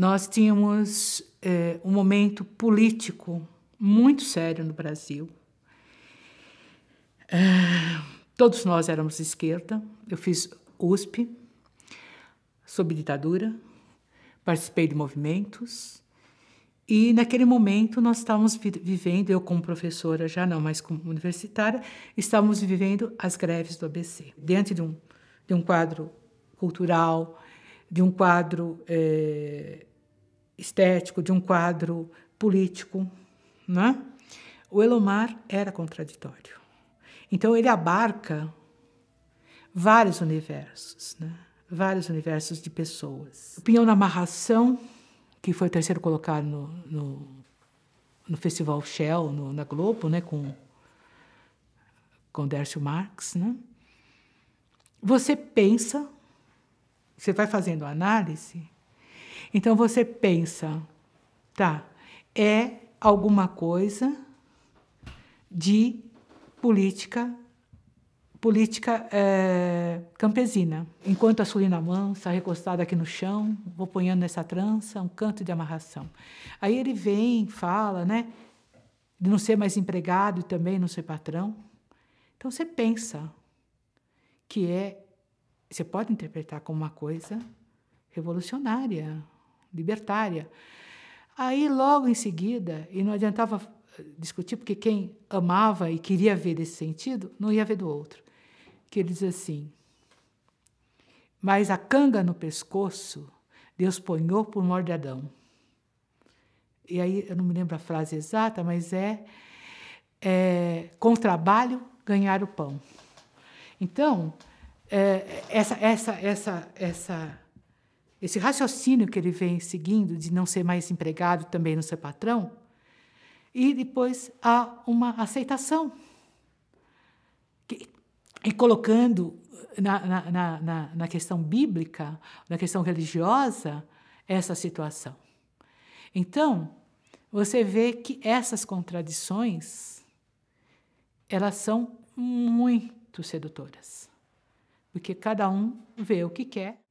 Nós tínhamos é, um momento político muito sério no Brasil. É, todos nós éramos esquerda. Eu fiz USP, sob ditadura, participei de movimentos. E naquele momento nós estávamos vivendo, eu como professora já não, mas como universitária, estávamos vivendo as greves do ABC. Diante de um, de um quadro cultural, de um quadro é, estético, de um quadro político. Né? O Elomar era contraditório. Então ele abarca vários universos, né? vários universos de pessoas. O pinhão na Amarração, que foi o terceiro colocado no, no, no Festival Shell, no, na Globo, né? com, com Dércio Marx. Né? Você pensa, você vai fazendo análise, então você pensa, tá? É alguma coisa de política política é, campesina. Enquanto a Sulina mansa, recostada aqui no chão, vou ponhando nessa trança um canto de amarração. Aí ele vem, fala, né? De não ser mais empregado e também não ser patrão. Então você pensa que é. Você pode interpretar como uma coisa revolucionária, libertária. Aí, logo em seguida, e não adiantava discutir, porque quem amava e queria ver desse sentido, não ia ver do outro. Que ele diz assim: Mas a canga no pescoço, Deus ponhou por Adão E aí, eu não me lembro a frase exata, mas é, é com trabalho ganhar o pão. Então, é, essa, essa, essa, essa esse raciocínio que ele vem seguindo de não ser mais empregado, também no seu patrão, e depois há uma aceitação. Que, e colocando na, na, na, na questão bíblica, na questão religiosa, essa situação. Então, você vê que essas contradições, elas são muito sedutoras. Porque cada um vê o que quer.